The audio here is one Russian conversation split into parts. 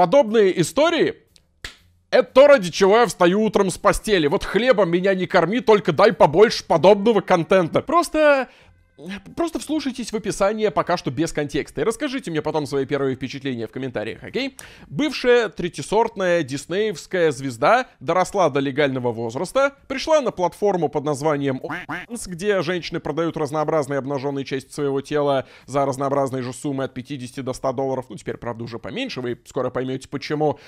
Подобные истории это то, ради чего я встаю утром с постели. Вот хлебом меня не корми, только дай побольше подобного контента. Просто Просто вслушайтесь в описание пока что без контекста и расскажите мне потом свои первые впечатления в комментариях, окей? Бывшая третисортная диснеевская звезда доросла до легального возраста, пришла на платформу под названием OnlyFans, где женщины продают разнообразные обнаженные части своего тела за разнообразные же суммы от 50 до 100 долларов, ну теперь, правда, уже поменьше, вы скоро поймете почему.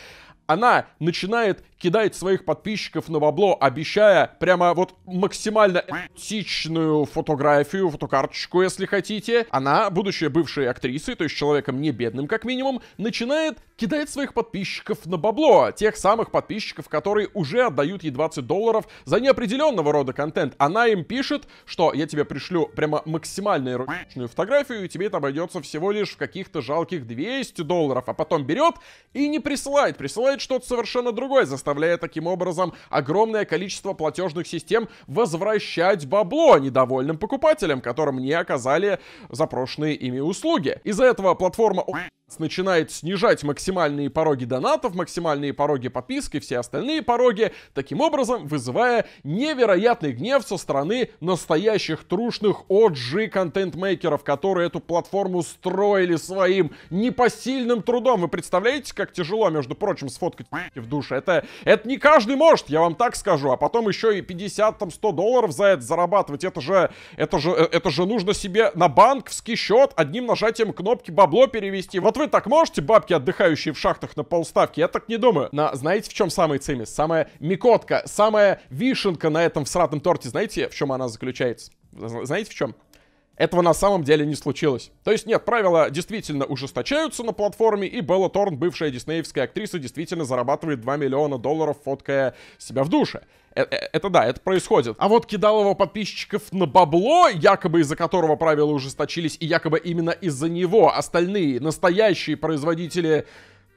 Она начинает кидать своих подписчиков на бабло, обещая прямо вот максимально этичную фотографию, фотокарту, карточку, если хотите, она, будущая бывшей актрисой, то есть человеком не бедным как минимум, начинает кидать своих подписчиков на бабло. Тех самых подписчиков, которые уже отдают ей 20 долларов за неопределенного рода контент. Она им пишет, что я тебе пришлю прямо максимально эротичную фотографию, и тебе это обойдется всего лишь в каких-то жалких 200 долларов, а потом берет и не присылает. Присылает что-то совершенно другое, заставляя таким образом огромное количество платежных систем возвращать бабло недовольным покупателям, которые котором не оказали запрошенные ими услуги. Из-за этого платформа начинает снижать максимальные пороги донатов, максимальные пороги подписки, все остальные пороги, таким образом вызывая невероятный гнев со стороны настоящих трушных OG контент-мейкеров, которые эту платформу строили своим непосильным трудом. Вы представляете, как тяжело, между прочим, сфоткать в душе? Это, это не каждый может, я вам так скажу, а потом еще и 50, там, 100 долларов за это зарабатывать, это же, это же, э, это же нужно себе на банковский счет одним нажатием кнопки бабло перевести. Вот вы вы так можете, бабки, отдыхающие в шахтах на полставки? Я так не думаю. На, знаете, в чем самый цимис? Самая микотка, самая вишенка на этом всратом торте. Знаете, в чем она заключается? Знаете, в чем? Этого на самом деле не случилось. То есть, нет, правила действительно ужесточаются на платформе, и Белла Торн, бывшая диснеевская актриса, действительно зарабатывает 2 миллиона долларов, фоткая себя в душе. Э, э, это да, это происходит. А вот кидал его подписчиков на бабло, якобы из-за которого правила ужесточились, и якобы именно из-за него остальные настоящие производители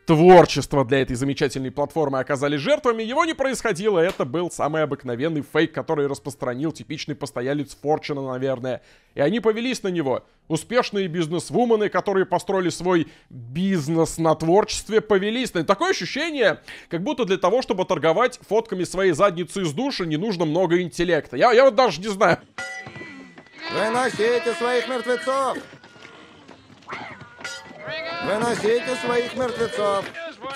творчества для этой замечательной платформы оказались жертвами, его не происходило. Это был самый обыкновенный фейк, который распространил типичный постоялец Форчина, наверное. И они повелись на него. Успешные бизнесвумены, которые построили свой бизнес на творчестве, повелись на... Такое ощущение, как будто для того, чтобы торговать фотками своей задницы из души, не нужно много интеллекта. Я, я вот даже не знаю. Выносите своих мертвецов! Выносите своих мертвецов.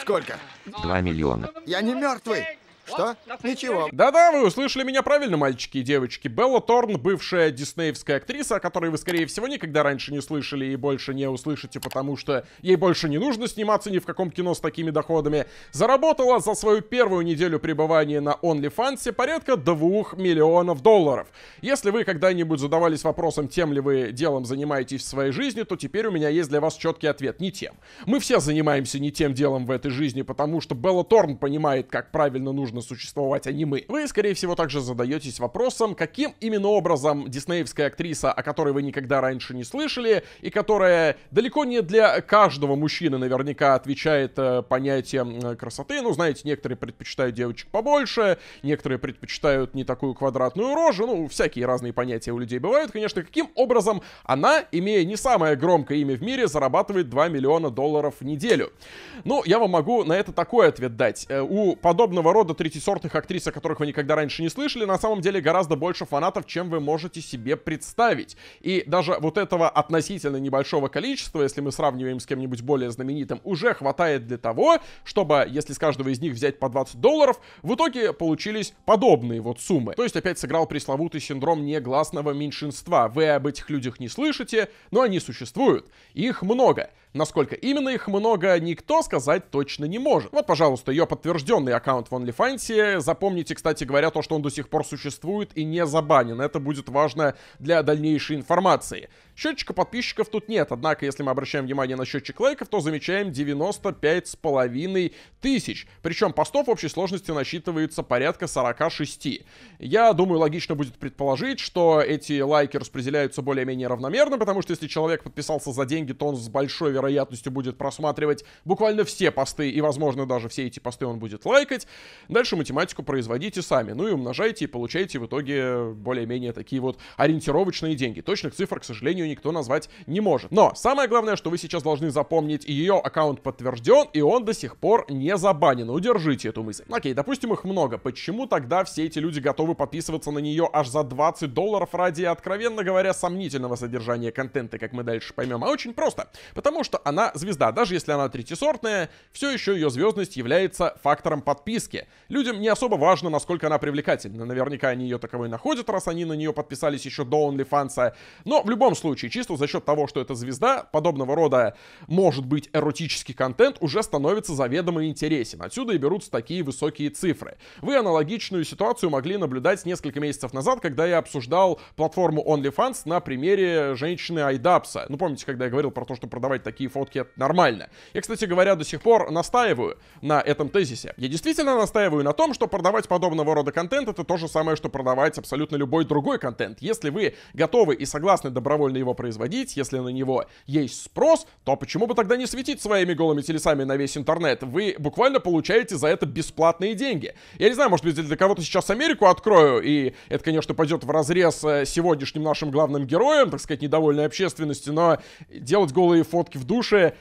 Сколько? Два миллиона. Я не мертвый. Что? Ничего. Да-да, вы услышали меня правильно, мальчики и девочки. Белла Торн, бывшая диснеевская актриса, о которой вы, скорее всего, никогда раньше не слышали и больше не услышите, потому что ей больше не нужно сниматься ни в каком кино с такими доходами, заработала за свою первую неделю пребывания на OnlyFans порядка 2 миллионов долларов. Если вы когда-нибудь задавались вопросом, тем ли вы делом занимаетесь в своей жизни, то теперь у меня есть для вас четкий ответ. Не тем. Мы все занимаемся не тем делом в этой жизни, потому что Белла Торн понимает, как правильно нужно способны существовать аниме. Вы, скорее всего, также задаетесь вопросом, каким именно образом диснеевская актриса, о которой вы никогда раньше не слышали, и которая далеко не для каждого мужчины наверняка отвечает э, понятием э, красоты. Ну, знаете, некоторые предпочитают девочек побольше, некоторые предпочитают не такую квадратную рожу, ну, всякие разные понятия у людей бывают, конечно. Каким образом она, имея не самое громкое имя в мире, зарабатывает 2 миллиона долларов в неделю? Ну, я вам могу на это такой ответ дать. Э, у подобного рода третисортных актрис, о которых вы никогда раньше не слышали, на самом деле гораздо больше фанатов, чем вы можете себе представить. И даже вот этого относительно небольшого количества, если мы сравниваем с кем-нибудь более знаменитым, уже хватает для того, чтобы, если с каждого из них взять по 20 долларов, в итоге получились подобные вот суммы. То есть опять сыграл пресловутый синдром негласного меньшинства. Вы об этих людях не слышите, но они существуют. Их много. Насколько именно их много, никто сказать точно не может. Вот, пожалуйста, ее подтвержденный аккаунт в OnlyFans. Запомните, кстати говоря, то, что он до сих пор существует и не забанен. Это будет важно для дальнейшей информации. Счетчика подписчиков тут нет, однако, если мы обращаем внимание на счетчик лайков, то замечаем 95 с половиной тысяч. Причем постов в общей сложности насчитывается порядка 46. Я думаю, логично будет предположить, что эти лайки распределяются более-менее равномерно, потому что если человек подписался за деньги, то он с большой вероятностью будет просматривать буквально все посты, и, возможно, даже все эти посты он будет лайкать. Дальше математику производите сами, ну и умножайте, и получайте в итоге более-менее такие вот ориентировочные деньги. Точных цифр, к сожалению, никто назвать не может. Но самое главное, что вы сейчас должны запомнить, ее аккаунт подтвержден, и он до сих пор не забанен. Удержите эту мысль. Окей, допустим, их много. Почему тогда все эти люди готовы подписываться на нее аж за 20 долларов ради, откровенно говоря, сомнительного содержания контента, как мы дальше поймем? А очень просто. Потому что она звезда. Даже если она третисортная, все еще ее звездность является фактором подписки. Людям не особо важно, насколько она привлекательна. Наверняка они ее таковой находят, раз они на нее подписались еще до OnlyFans. Но в любом случае, случае чисто за счет того, что это звезда, подобного рода, может быть, эротический контент уже становится заведомо интересен. Отсюда и берутся такие высокие цифры. Вы аналогичную ситуацию могли наблюдать несколько месяцев назад, когда я обсуждал платформу OnlyFans на примере женщины Айдапса. Ну, помните, когда я говорил про то, что продавать такие фотки это нормально. Я, кстати говоря, до сих пор настаиваю на этом тезисе. Я действительно настаиваю на том, что продавать подобного рода контент это то же самое, что продавать абсолютно любой другой контент. Если вы готовы и согласны добровольно его его производить, если на него есть спрос, то почему бы тогда не светить своими голыми телесами на весь интернет? Вы буквально получаете за это бесплатные деньги. Я не знаю, может быть, для кого-то сейчас Америку открою, и это, конечно, пойдет в разрез э, сегодняшним нашим главным героем, так сказать, недовольной общественности, но делать голые фотки в душе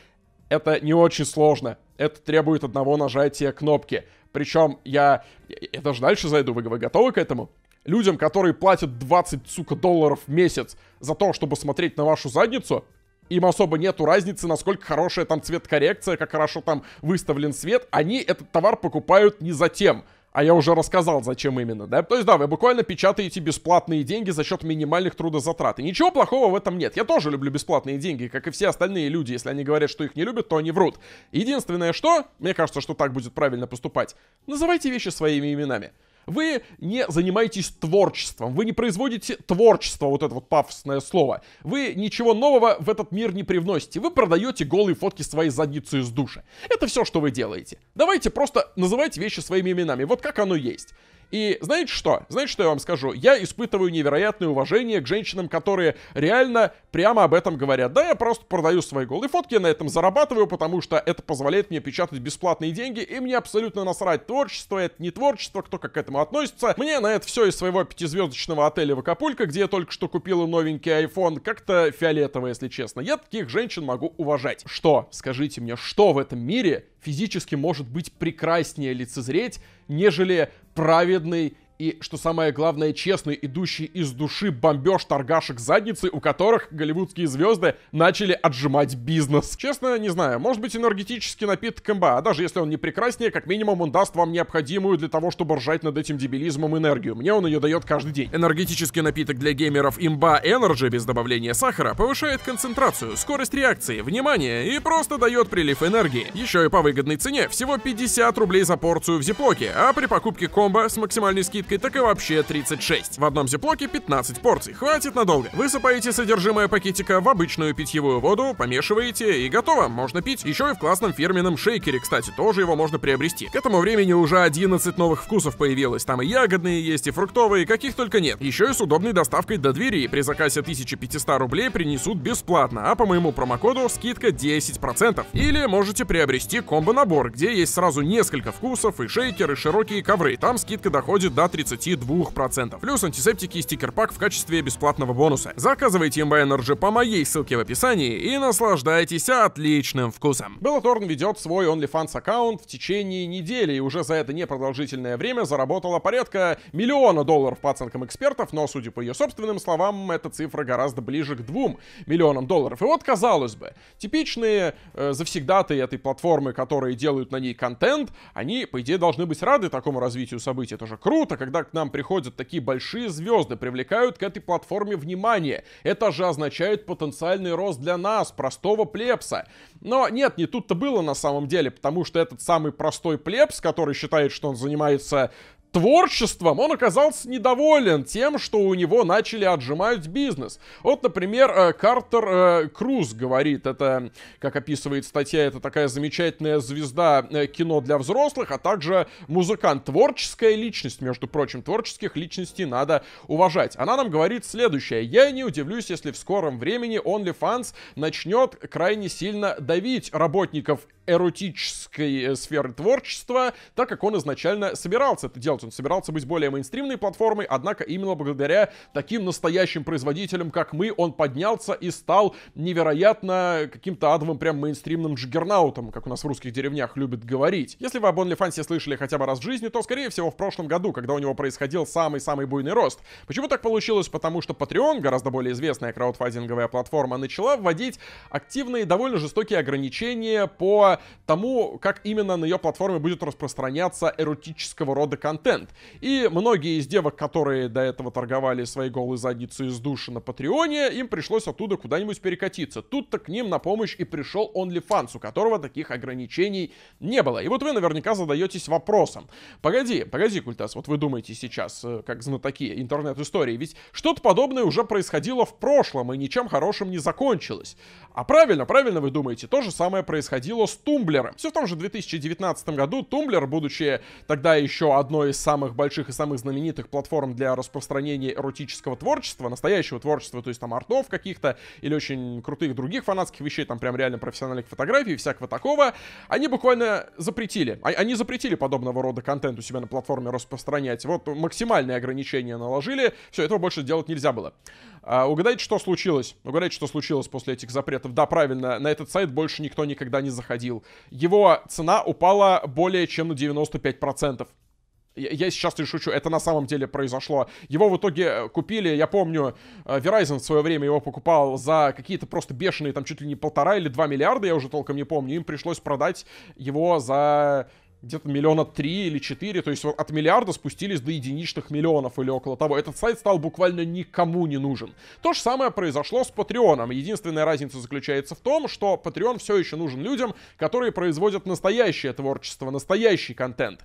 это не очень сложно. Это требует одного нажатия кнопки. Причем я... Я даже дальше зайду. Вы, вы готовы к этому? людям, которые платят 20, сука, долларов в месяц за то, чтобы смотреть на вашу задницу, им особо нету разницы, насколько хорошая там цвет-коррекция, как хорошо там выставлен свет, они этот товар покупают не за тем. А я уже рассказал, зачем именно, да? То есть, да, вы буквально печатаете бесплатные деньги за счет минимальных трудозатрат. И ничего плохого в этом нет. Я тоже люблю бесплатные деньги, как и все остальные люди. Если они говорят, что их не любят, то они врут. Единственное что, мне кажется, что так будет правильно поступать, называйте вещи своими именами. Вы не занимаетесь творчеством, вы не производите творчество, вот это вот пафосное слово. Вы ничего нового в этот мир не привносите, вы продаете голые фотки своей задницы из души. Это все, что вы делаете. Давайте просто называйте вещи своими именами, вот как оно есть. И знаете что? Знаете, что я вам скажу? Я испытываю невероятное уважение к женщинам, которые реально прямо об этом говорят. Да, я просто продаю свои голые фотки, я на этом зарабатываю, потому что это позволяет мне печатать бесплатные деньги, и мне абсолютно насрать творчество, это не творчество, кто как к этому относится. Мне на это все из своего пятизвездочного отеля в Акапулько, где я только что купила новенький iPhone, как-то фиолетово, если честно. Я таких женщин могу уважать. Что, скажите мне, что в этом мире физически может быть прекраснее лицезреть, нежели праведный и, что самое главное, честный, идущий из души бомбеж торгашек задницы, у которых голливудские звезды начали отжимать бизнес. Честно, не знаю, может быть энергетический напиток МБА, а даже если он не прекраснее, как минимум он даст вам необходимую для того, чтобы ржать над этим дебилизмом энергию. Мне он ее дает каждый день. Энергетический напиток для геймеров имба Energy без добавления сахара повышает концентрацию, скорость реакции, внимание и просто дает прилив энергии. Еще и по выгодной цене, всего 50 рублей за порцию в зиплоке, а при покупке комбо с максимальной скидкой посыпкой, так и вообще 36. В одном зиплоке 15 порций, хватит надолго. Высыпаете содержимое пакетика в обычную питьевую воду, помешиваете и готово, можно пить. Еще и в классном фирменном шейкере, кстати, тоже его можно приобрести. К этому времени уже 11 новых вкусов появилось, там и ягодные есть, и фруктовые, каких только нет. Еще и с удобной доставкой до двери, при заказе 1500 рублей принесут бесплатно, а по моему промокоду скидка 10%. Или можете приобрести комбо-набор, где есть сразу несколько вкусов, и шейкеры и широкие ковры, там скидка доходит до 30%. 32%. Плюс антисептики и стикер-пак в качестве бесплатного бонуса. Заказывайте МБ Energy по моей ссылке в описании и наслаждайтесь отличным вкусом. Беллаторн ведет свой OnlyFans аккаунт в течение недели и уже за это непродолжительное время заработала порядка миллиона долларов по оценкам экспертов, но, судя по ее собственным словам, эта цифра гораздо ближе к двум миллионам долларов. И вот, казалось бы, типичные э, завсегдаты этой платформы, которые делают на ней контент, они, по идее, должны быть рады такому развитию событий. Это же круто, когда когда к нам приходят такие большие звезды, привлекают к этой платформе внимание. Это же означает потенциальный рост для нас, простого плебса. Но нет, не тут-то было на самом деле, потому что этот самый простой плебс, который считает, что он занимается творчеством, он оказался недоволен тем, что у него начали отжимать бизнес. Вот, например, э, Картер э, Круз говорит, это, как описывает статья, это такая замечательная звезда э, кино для взрослых, а также музыкант. Творческая личность, между прочим, творческих личностей надо уважать. Она нам говорит следующее. Я не удивлюсь, если в скором времени OnlyFans начнет крайне сильно давить работников эротической сферы творчества, так как он изначально собирался это делать он собирался быть более мейнстримной платформой, однако именно благодаря таким настоящим производителям, как мы, он поднялся и стал невероятно каким-то адовым прям мейнстримным джиггернаутом, как у нас в русских деревнях любят говорить. Если вы об OnlyFans слышали хотя бы раз в жизни, то, скорее всего, в прошлом году, когда у него происходил самый-самый буйный рост. Почему так получилось? Потому что Patreon, гораздо более известная краудфандинговая платформа, начала вводить активные, довольно жестокие ограничения по тому, как именно на ее платформе будет распространяться эротического рода контент контент. И многие из девок, которые до этого торговали своей голой задницей из души на Патреоне, им пришлось оттуда куда-нибудь перекатиться. Тут-то к ним на помощь и пришел OnlyFans, у которого таких ограничений не было. И вот вы наверняка задаетесь вопросом. Погоди, погоди, Культас, вот вы думаете сейчас, э, как знатоки интернет-истории, ведь что-то подобное уже происходило в прошлом и ничем хорошим не закончилось. А правильно, правильно вы думаете, то же самое происходило с Тумблером. Все в том же 2019 году Тумблер, будучи тогда еще одной из из самых больших и самых знаменитых платформ для распространения эротического творчества, настоящего творчества, то есть там артов каких-то или очень крутых других фанатских вещей, там прям реально профессиональных фотографий и всякого такого, они буквально запретили. А, они запретили подобного рода контент у себя на платформе распространять. Вот максимальные ограничения наложили, все, этого больше делать нельзя было. А, угадайте, что случилось? Угадайте, что случилось после этих запретов? Да, правильно, на этот сайт больше никто никогда не заходил. Его цена упала более чем на 95% я сейчас не шучу, это на самом деле произошло. Его в итоге э, купили, я помню, э, Verizon в свое время его покупал за какие-то просто бешеные, там чуть ли не полтора или два миллиарда, я уже толком не помню. Им пришлось продать его за где-то миллиона три или четыре, то есть от миллиарда спустились до единичных миллионов или около того. Этот сайт стал буквально никому не нужен. То же самое произошло с Патреоном. Единственная разница заключается в том, что Patreon все еще нужен людям, которые производят настоящее творчество, настоящий контент.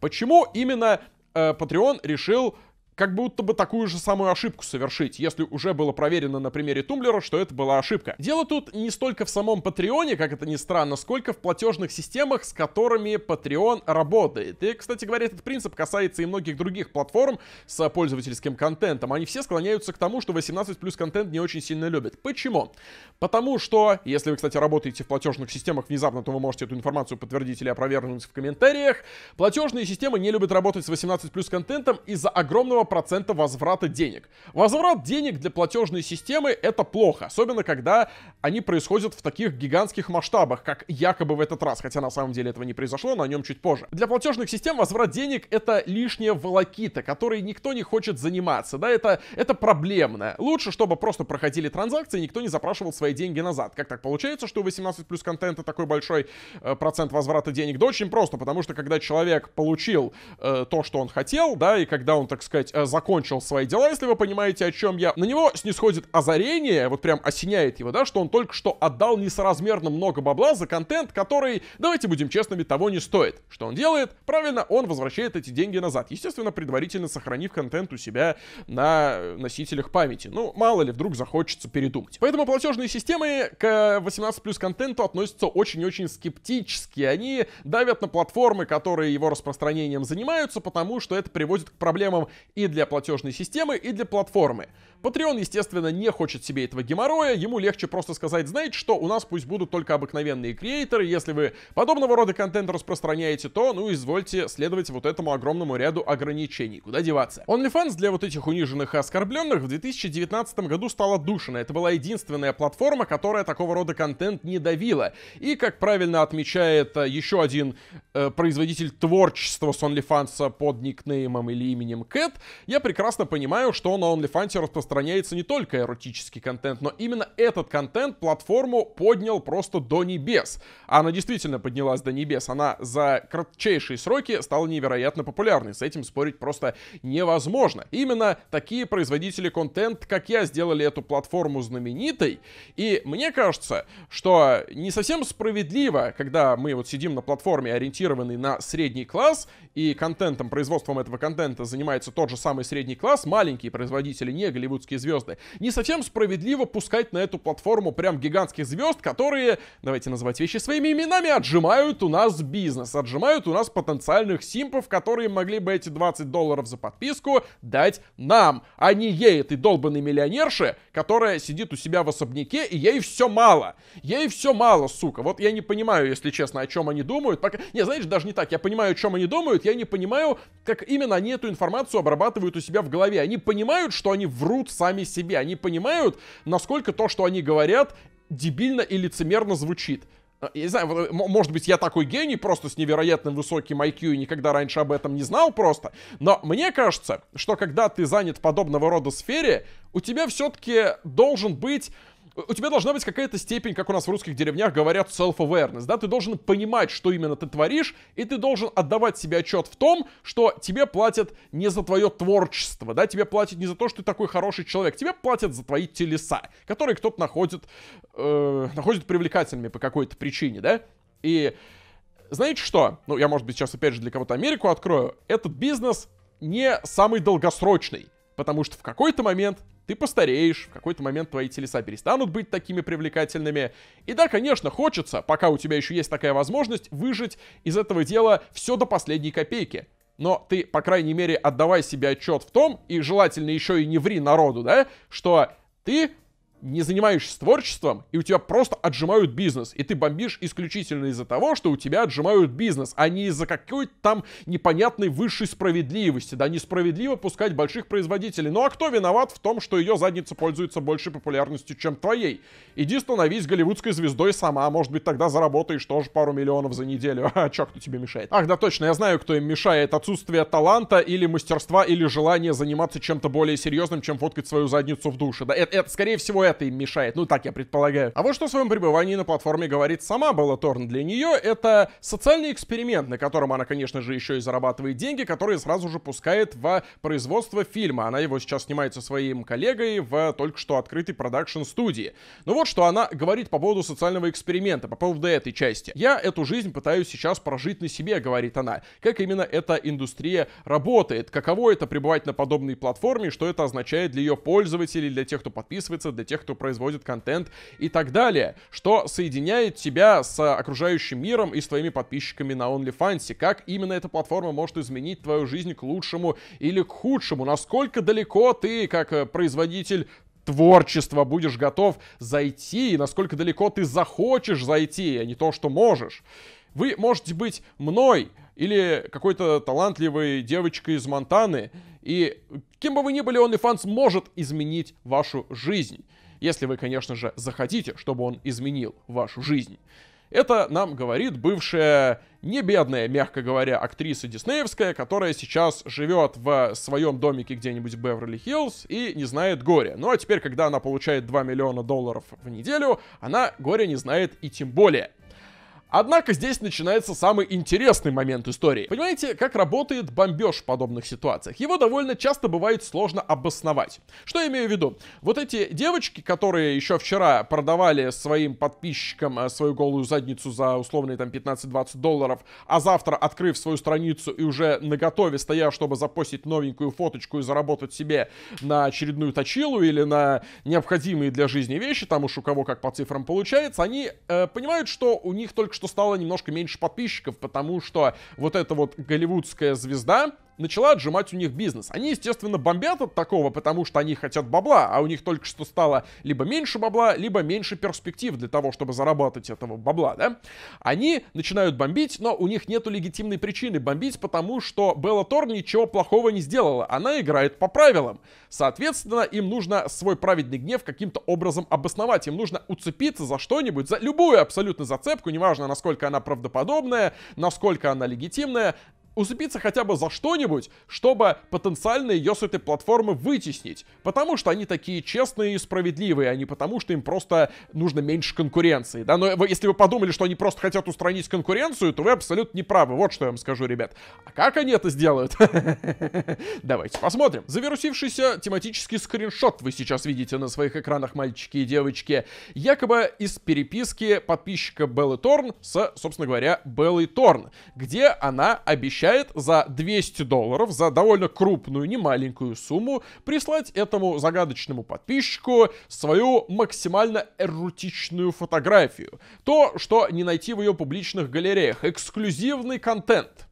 Почему именно э, Patreon решил как будто бы такую же самую ошибку совершить, если уже было проверено на примере тумблера, что это была ошибка. Дело тут не столько в самом Патреоне, как это ни странно, сколько в платежных системах, с которыми Patreon работает. И, кстати говоря, этот принцип касается и многих других платформ с пользовательским контентом. Они все склоняются к тому, что 18 плюс контент не очень сильно любят. Почему? Потому что, если вы, кстати, работаете в платежных системах внезапно, то вы можете эту информацию подтвердить или опровергнуть в комментариях. Платежные системы не любят работать с 18 плюс контентом из-за огромного 1% возврата денег. Возврат денег для платежной системы это плохо, особенно когда они происходят в таких гигантских масштабах, как якобы в этот раз, хотя на самом деле этого не произошло, но о нем чуть позже. Для платежных систем возврат денег это лишняя волокита, которой никто не хочет заниматься, да, это, это проблемно. Лучше, чтобы просто проходили транзакции, никто не запрашивал свои деньги назад. Как так получается, что у 18 плюс контента такой большой э, процент возврата денег? Да очень просто, потому что когда человек получил э, то, что он хотел, да, и когда он, так сказать, Э, закончил свои дела, если вы понимаете, о чем я. На него снисходит озарение, вот прям осеняет его, да, что он только что отдал несоразмерно много бабла за контент, который, давайте будем честными, того не стоит. Что он делает? Правильно, он возвращает эти деньги назад. Естественно, предварительно сохранив контент у себя на носителях памяти. Ну, мало ли, вдруг захочется передумать. Поэтому платежные системы к 18 плюс контенту относятся очень-очень скептически. Они давят на платформы, которые его распространением занимаются, потому что это приводит к проблемам и для платежной системы, и для платформы. Patreon, естественно, не хочет себе этого геморроя, ему легче просто сказать, знаете что, у нас пусть будут только обыкновенные креаторы, если вы подобного рода контент распространяете, то, ну, извольте следовать вот этому огромному ряду ограничений, куда деваться. OnlyFans для вот этих униженных и оскорбленных в 2019 году стала душина, это была единственная платформа, которая такого рода контент не давила. И, как правильно отмечает э, еще один э, производитель творчества с OnlyFans под никнеймом или именем Кэт, я прекрасно понимаю, что на OnlyFans распространяется не только эротический контент, но именно этот контент платформу поднял просто до небес. Она действительно поднялась до небес. Она за кратчайшие сроки стала невероятно популярной. С этим спорить просто невозможно. Именно такие производители контент, как я, сделали эту платформу знаменитой. И мне кажется, что не совсем справедливо, когда мы вот сидим на платформе, ориентированной на средний класс, и контентом, производством этого контента занимается тот же самый средний класс, маленькие производители, не голливудские звезды, не совсем справедливо пускать на эту платформу прям гигантских звезд, которые, давайте называть вещи своими именами, отжимают у нас бизнес, отжимают у нас потенциальных симпов, которые могли бы эти 20 долларов за подписку дать нам, а не ей, этой долбанной миллионерше, которая сидит у себя в особняке, и ей все мало. Ей все мало, сука. Вот я не понимаю, если честно, о чем они думают. Пока... Не, знаешь, даже не так. Я понимаю, о чем они думают, я не понимаю, как именно они эту информацию обрабатывают прорабатывают у себя в голове. Они понимают, что они врут сами себе. Они понимают, насколько то, что они говорят, дебильно и лицемерно звучит. Э, я не знаю, э, может быть, я такой гений, просто с невероятным высоким IQ и никогда раньше об этом не знал просто. Но мне кажется, что когда ты занят подобного рода сфере, у тебя все-таки должен быть у тебя должна быть какая-то степень, как у нас в русских деревнях говорят, self-awareness, да, ты должен понимать, что именно ты творишь, и ты должен отдавать себе отчет в том, что тебе платят не за твое творчество, да, тебе платят не за то, что ты такой хороший человек, тебе платят за твои телеса, которые кто-то находит, э, находит привлекательными по какой-то причине, да, и знаете что? Ну, я, может быть, сейчас опять же для кого-то Америку открою. Этот бизнес не самый долгосрочный, потому что в какой-то момент ты постареешь, в какой-то момент твои телеса перестанут быть такими привлекательными. И да, конечно, хочется, пока у тебя еще есть такая возможность, выжить из этого дела все до последней копейки. Но ты, по крайней мере, отдавай себе отчет в том, и желательно еще и не ври народу, да, что ты не занимаешься творчеством, и у тебя просто отжимают бизнес. И ты бомбишь исключительно из-за того, что у тебя отжимают бизнес, а не из-за какой-то там непонятной высшей справедливости. Да, несправедливо пускать больших производителей. Ну а кто виноват в том, что ее задница пользуется большей популярностью, чем твоей? Иди становись голливудской звездой сама, может быть, тогда заработаешь тоже пару миллионов за неделю. А чё, кто тебе мешает? Ах, да точно, я знаю, кто им мешает. Отсутствие таланта или мастерства, или желание заниматься чем-то более серьезным, чем фоткать свою задницу в душе. Да, это, это скорее всего, это им мешает. Ну, так я предполагаю. А вот что о своем пребывании на платформе говорит сама Белла Торн. Для нее это социальный эксперимент, на котором она, конечно же, еще и зарабатывает деньги, которые сразу же пускает в производство фильма. Она его сейчас снимает со своим коллегой в только что открытой продакшн-студии. Ну вот что она говорит по поводу социального эксперимента, по поводу этой части. «Я эту жизнь пытаюсь сейчас прожить на себе», — говорит она. Как именно эта индустрия работает, каково это пребывать на подобной платформе, что это означает для ее пользователей, для тех, кто подписывается, для тех, тех, кто производит контент и так далее, что соединяет тебя с окружающим миром и с твоими подписчиками на OnlyFans. Как именно эта платформа может изменить твою жизнь к лучшему или к худшему? Насколько далеко ты, как э, производитель творчества будешь готов зайти, и насколько далеко ты захочешь зайти, а не то, что можешь. Вы можете быть мной или какой-то талантливой девочкой из Монтаны, и кем бы вы ни были, OnlyFans может изменить вашу жизнь. Если вы, конечно же, захотите, чтобы он изменил вашу жизнь. Это нам говорит бывшая, не бедная, мягко говоря, актриса диснеевская, которая сейчас живет в своем домике где-нибудь в Беверли-Хиллз и не знает горя. Ну а теперь, когда она получает 2 миллиона долларов в неделю, она горя не знает и тем более. Однако здесь начинается самый интересный момент истории. Понимаете, как работает бомбеж в подобных ситуациях? Его довольно часто бывает сложно обосновать. Что я имею в виду? Вот эти девочки, которые еще вчера продавали своим подписчикам э, свою голую задницу за условные там 15-20 долларов, а завтра, открыв свою страницу и уже на готове стоя, чтобы запостить новенькую фоточку и заработать себе на очередную точилу или на необходимые для жизни вещи, там уж у кого как по цифрам получается, они э, понимают, что у них только что стало немножко меньше подписчиков, потому что вот эта вот голливудская звезда, начала отжимать у них бизнес. Они, естественно, бомбят от такого, потому что они хотят бабла, а у них только что стало либо меньше бабла, либо меньше перспектив для того, чтобы зарабатывать этого бабла, да? Они начинают бомбить, но у них нету легитимной причины бомбить, потому что Белла Тор ничего плохого не сделала. Она играет по правилам. Соответственно, им нужно свой праведный гнев каким-то образом обосновать. Им нужно уцепиться за что-нибудь, за любую абсолютно зацепку, неважно, насколько она правдоподобная, насколько она легитимная, уцепиться хотя бы за что-нибудь, чтобы потенциально ее с этой платформы вытеснить. Потому что они такие честные и справедливые, а не потому что им просто нужно меньше конкуренции. Да, но если вы подумали, что они просто хотят устранить конкуренцию, то вы абсолютно не правы. Вот что я вам скажу, ребят. А как они это сделают? Давайте посмотрим. Завирусившийся тематический скриншот вы сейчас видите на своих экранах, мальчики и девочки. Якобы из переписки подписчика Беллы Торн с, собственно говоря, Беллой Торн, где она обещает обещает за 200 долларов, за довольно крупную, немаленькую сумму, прислать этому загадочному подписчику свою максимально эротичную фотографию. То, что не найти в ее публичных галереях. Эксклюзивный контент.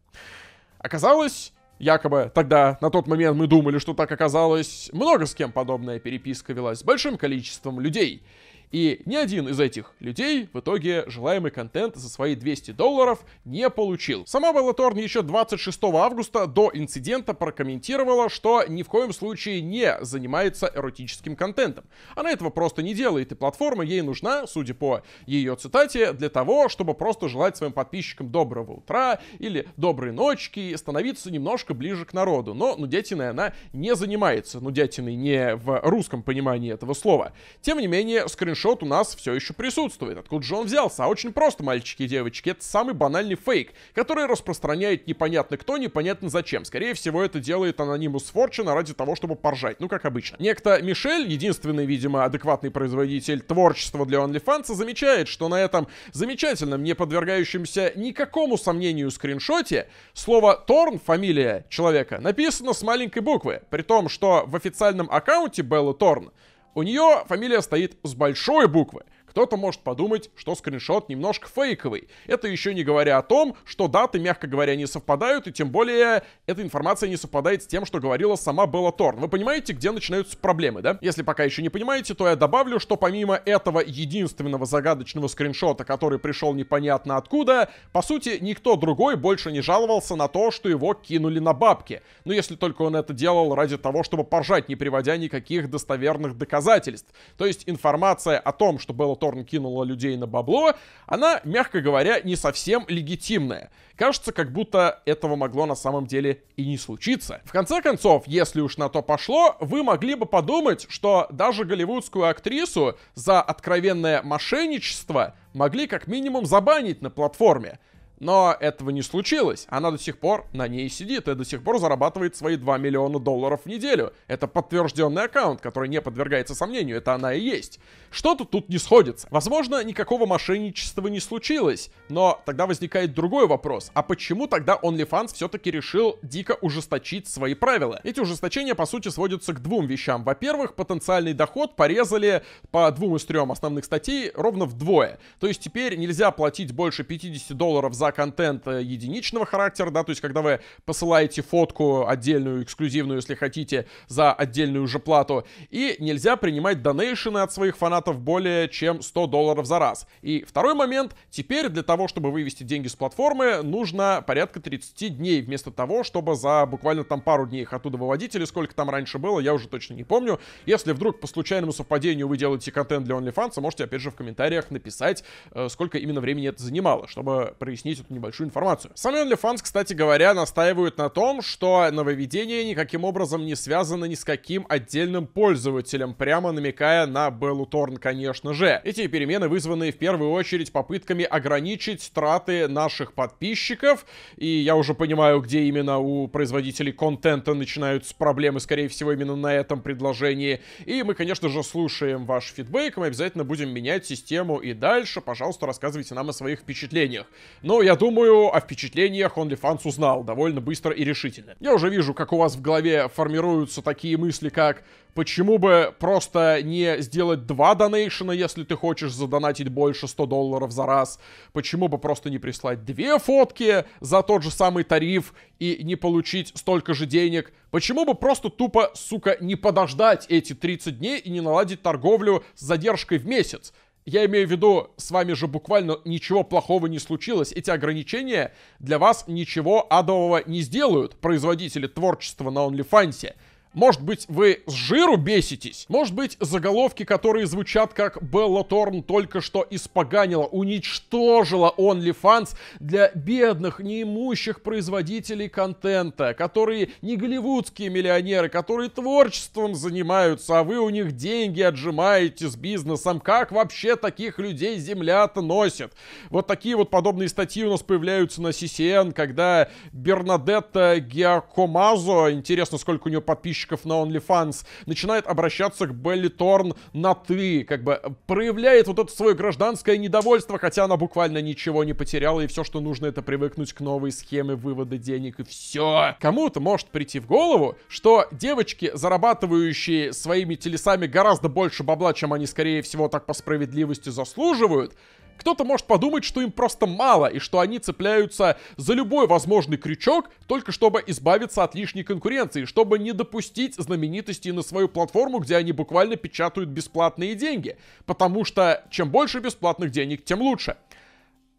Оказалось, Якобы тогда, на тот момент мы думали, что так оказалось, много с кем подобная переписка велась с большим количеством людей. И ни один из этих людей в итоге желаемый контент за свои 200 долларов не получил. Сама Белла Торн еще 26 августа до инцидента прокомментировала, что ни в коем случае не занимается эротическим контентом. Она этого просто не делает, и платформа ей нужна, судя по ее цитате, для того, чтобы просто желать своим подписчикам доброго утра или доброй ночки и становиться немножко ближе к народу. Но нудятиной она не занимается, нудятиной не в русском понимании этого слова. Тем не менее, скриншот скриншот у нас все еще присутствует. Откуда же он взялся? А очень просто, мальчики и девочки. Это самый банальный фейк, который распространяет непонятно кто, непонятно зачем. Скорее всего, это делает анонимус Форчина ради того, чтобы поржать. Ну, как обычно. Некто Мишель, единственный, видимо, адекватный производитель творчества для OnlyFans, замечает, что на этом замечательном, не подвергающемся никакому сомнению скриншоте, слово Торн, фамилия человека, написано с маленькой буквы. При том, что в официальном аккаунте Беллы Торн у нее фамилия стоит с большой буквы. Кто-то может подумать, что скриншот немножко фейковый. Это еще не говоря о том, что даты, мягко говоря, не совпадают, и тем более эта информация не совпадает с тем, что говорила сама Белла Торн. Вы понимаете, где начинаются проблемы, да? Если пока еще не понимаете, то я добавлю, что помимо этого единственного загадочного скриншота, который пришел непонятно откуда, по сути, никто другой больше не жаловался на то, что его кинули на бабки. Но ну, если только он это делал ради того, чтобы поржать, не приводя никаких достоверных доказательств. То есть информация о том, что Белла Торн Торн кинула людей на бабло, она, мягко говоря, не совсем легитимная. Кажется, как будто этого могло на самом деле и не случиться. В конце концов, если уж на то пошло, вы могли бы подумать, что даже голливудскую актрису за откровенное мошенничество могли как минимум забанить на платформе. Но этого не случилось. Она до сих пор на ней сидит и до сих пор зарабатывает свои 2 миллиона долларов в неделю. Это подтвержденный аккаунт, который не подвергается сомнению, это она и есть. Что-то тут не сходится. Возможно, никакого мошенничества не случилось. Но тогда возникает другой вопрос. А почему тогда OnlyFans все-таки решил дико ужесточить свои правила? Эти ужесточения, по сути, сводятся к двум вещам. Во-первых, потенциальный доход порезали по двум из трем основных статей ровно вдвое. То есть теперь нельзя платить больше 50 долларов за за контент э, единичного характера, да, то есть когда вы посылаете фотку отдельную, эксклюзивную, если хотите, за отдельную же плату, и нельзя принимать донейшены от своих фанатов более чем 100 долларов за раз. И второй момент, теперь для того, чтобы вывести деньги с платформы, нужно порядка 30 дней, вместо того, чтобы за буквально там пару дней их оттуда выводить, или сколько там раньше было, я уже точно не помню. Если вдруг по случайному совпадению вы делаете контент для OnlyFans, можете опять же в комментариях написать, э, сколько именно времени это занимало, чтобы прояснить поделить эту небольшую информацию. Сами OnlyFans, кстати говоря, настаивают на том, что нововведение никаким образом не связано ни с каким отдельным пользователем, прямо намекая на Беллу Торн, конечно же. Эти перемены вызваны в первую очередь попытками ограничить траты наших подписчиков, и я уже понимаю, где именно у производителей контента начинаются проблемы, скорее всего, именно на этом предложении. И мы, конечно же, слушаем ваш фидбэк, мы обязательно будем менять систему и дальше. Пожалуйста, рассказывайте нам о своих впечатлениях. Но ну я думаю, о впечатлениях OnlyFans узнал довольно быстро и решительно. Я уже вижу, как у вас в голове формируются такие мысли, как «Почему бы просто не сделать два донейшена, если ты хочешь задонатить больше 100 долларов за раз? Почему бы просто не прислать две фотки за тот же самый тариф и не получить столько же денег? Почему бы просто тупо, сука, не подождать эти 30 дней и не наладить торговлю с задержкой в месяц?» Я имею в виду, с вами же буквально ничего плохого не случилось. Эти ограничения для вас ничего адового не сделают, производители творчества на OnlyFans. Может быть, вы с жиру беситесь? Может быть, заголовки, которые звучат как «Белла Торн только что испоганила, уничтожила OnlyFans» для бедных, неимущих производителей контента, которые не голливудские миллионеры, которые творчеством занимаются, а вы у них деньги отжимаете с бизнесом. Как вообще таких людей земля-то носит? Вот такие вот подобные статьи у нас появляются на CCN, когда Бернадетта Гиакомазо, интересно, сколько у нее подписчиков, подписчиков на OnlyFans, начинает обращаться к Белли Торн на «ты», как бы проявляет вот это свое гражданское недовольство, хотя она буквально ничего не потеряла, и все, что нужно, это привыкнуть к новой схеме вывода денег, и все. Кому-то может прийти в голову, что девочки, зарабатывающие своими телесами гораздо больше бабла, чем они, скорее всего, так по справедливости заслуживают, кто-то может подумать, что им просто мало, и что они цепляются за любой возможный крючок, только чтобы избавиться от лишней конкуренции, чтобы не допустить знаменитости на свою платформу, где они буквально печатают бесплатные деньги. Потому что чем больше бесплатных денег, тем лучше.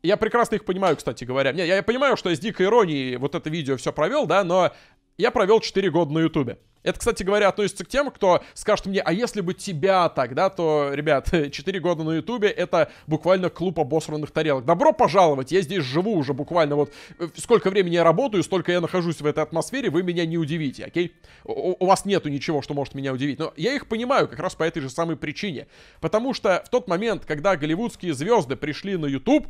Я прекрасно их понимаю, кстати говоря. Не, я, я понимаю, что я с дикой иронией вот это видео все провел, да, но я провел 4 года на Ютубе. Это, кстати говоря, относится к тем, кто скажет мне, а если бы тебя тогда, то, ребят, 4 года на Ютубе — это буквально клуб обосранных тарелок. Добро пожаловать, я здесь живу уже буквально вот э, сколько времени я работаю, столько я нахожусь в этой атмосфере, вы меня не удивите, окей? У, у вас нету ничего, что может меня удивить. Но я их понимаю как раз по этой же самой причине. Потому что в тот момент, когда голливудские звезды пришли на YouTube,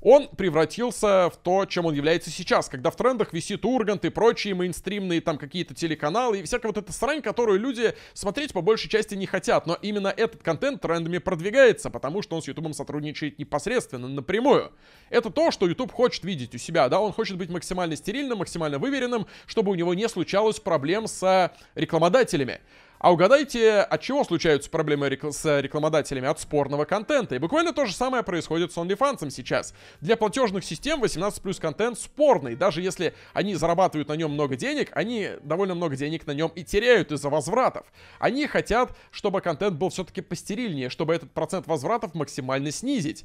он превратился в то, чем он является сейчас, когда в трендах висит Ургант и прочие мейнстримные там какие-то телеканалы и всякая вот эта срань, которую люди смотреть по большей части не хотят. Но именно этот контент трендами продвигается, потому что он с Ютубом сотрудничает непосредственно, напрямую. Это то, что Ютуб хочет видеть у себя, да, он хочет быть максимально стерильным, максимально выверенным, чтобы у него не случалось проблем с э, рекламодателями. А угадайте, от чего случаются проблемы рекл- с рекламодателями? От спорного контента. И буквально то же самое происходит с OnlyFans сейчас. Для платежных систем 18 контент спорный. Даже если они зарабатывают на нем много денег, они довольно много денег на нем и теряют из-за возвратов. Они хотят, чтобы контент был все-таки постерильнее, чтобы этот процент возвратов максимально снизить.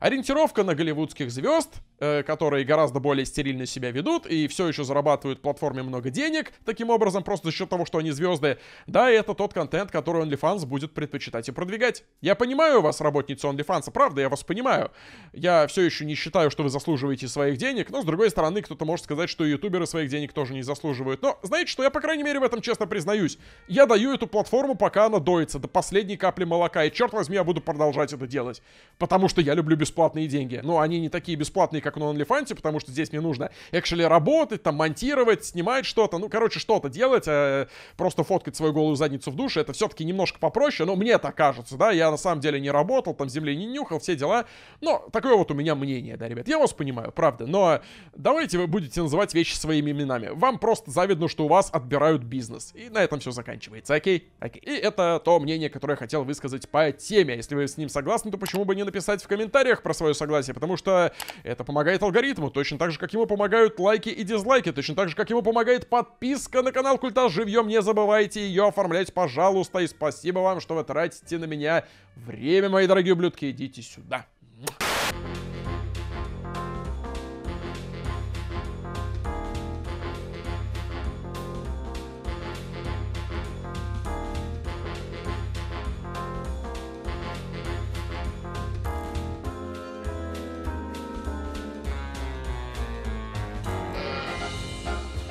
Ориентировка на голливудских звезд, Э, которые гораздо более стерильно себя ведут и все еще зарабатывают платформе много денег, таким образом, просто за счет того, что они звезды, да, это тот контент, который OnlyFans будет предпочитать и продвигать. Я понимаю вас, работницы OnlyFans, правда, я вас понимаю. Я все еще не считаю, что вы заслуживаете своих денег, но, с другой стороны, кто-то может сказать, что ютуберы своих денег тоже не заслуживают. Но, знаете что, я, по крайней мере, в этом честно признаюсь. Я даю эту платформу, пока она доится, до последней капли молока, и, черт возьми, я буду продолжать это делать. Потому что я люблю бесплатные деньги. Но они не такие бесплатные, как на OnlyFans, потому что здесь мне нужно экшели работать, там, монтировать, снимать что-то, ну, короче, что-то делать, а просто фоткать свою голую задницу в душе, это все-таки немножко попроще, но мне так кажется, да, я на самом деле не работал, там, земли не нюхал, все дела, но такое вот у меня мнение, да, ребят, я вас понимаю, правда, но давайте вы будете называть вещи своими именами, вам просто завидно, что у вас отбирают бизнес, и на этом все заканчивается, окей? Окей. И это то мнение, которое я хотел высказать по теме, если вы с ним согласны, то почему бы не написать в комментариях про свое согласие, потому что это помогает помогает алгоритму, точно так же, как ему помогают лайки и дизлайки, точно так же, как ему помогает подписка на канал Культа Живьем. Не забывайте ее оформлять, пожалуйста, и спасибо вам, что вы тратите на меня время, мои дорогие ублюдки. Идите сюда.